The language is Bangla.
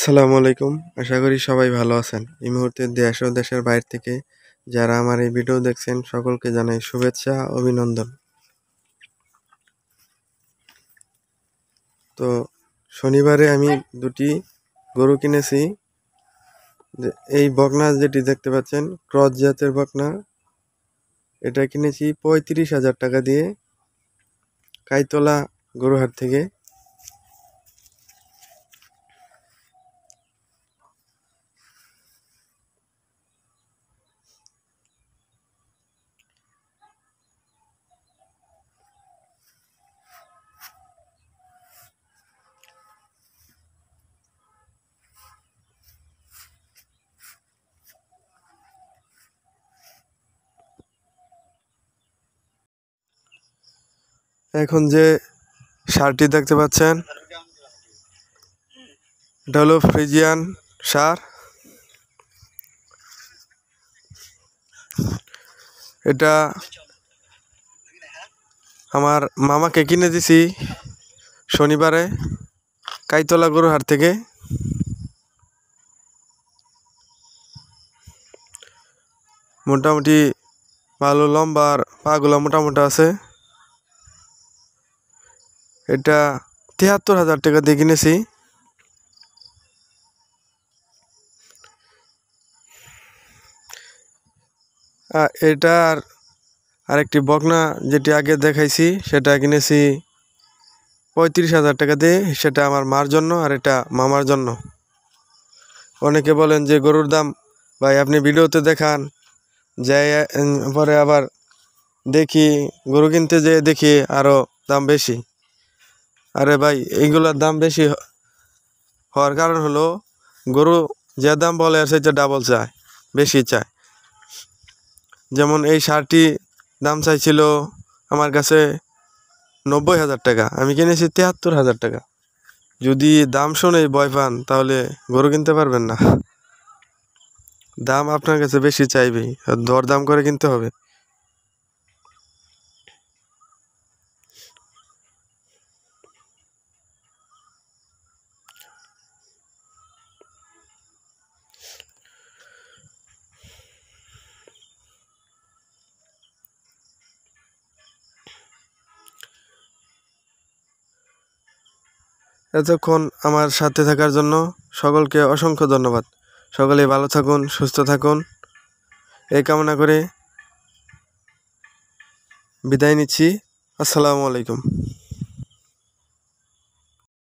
সালামু আলাইকুম আশা করি সবাই ভালো আছেন এই মুহূর্তে দেশ ও দেশের বাইরে থেকে যারা আমার এই ভিডিও দেখছেন সকলকে জানাই শুভেচ্ছা অভিনন্দন তো শনিবারে আমি দুটি গরু কিনেছি এই বকনা যেটি দেখতে পাচ্ছেন ক্রস জাতের বকনা এটা কিনেছি পঁয়ত্রিশ হাজার টাকা দিয়ে কাইতলা গরুহাট থেকে এখন যে সারটি দেখতে পাচ্ছেন এটা ফ্রিজিয়ান সার এটা আমার মামাকে কিনে দিছি শনিবারে কাইতলা গরু হাট থেকে মোটামুটি ভালো লম্বার পাগুলো মোটামুটি আছে এটা তিয়াত্তর হাজার টাকা দিয়ে কিনেছি এটার আরেকটি বকনা যেটি আগে দেখাইছি সেটা কিনেছি পঁয়ত্রিশ হাজার টাকা দিয়ে সেটা আমার মার জন্য আর এটা মামার জন্য অনেকে বলেন যে গরুর দাম ভাই আপনি ভিডিওতে দেখান যে পরে আবার দেখি গরু কিনতে যেয়ে দেখি আরও দাম বেশি আরে ভাই এইগুলোর দাম বেশি হওয়ার কারণ হলো গরু যে দাম বলে আর সেটা ডাবল চায় বেশি চায় যেমন এই সারটি দাম চাইছিল আমার কাছে নব্বই হাজার টাকা আমি কিনেছি তেহাত্তর হাজার টাকা যদি দাম শোনে ভয় পান তাহলে গরু কিনতে পারবেন না দাম আপনার কাছে বেশি চাইবেই দাম করে কিনতে হবে এতক্ষণ আমার সাথে থাকার জন্য সকলকে অসংখ্য ধন্যবাদ সকলে ভালো থাকুন সুস্থ থাকুন এই কামনা করে বিদায় নিচ্ছি আসসালামু আলাইকুম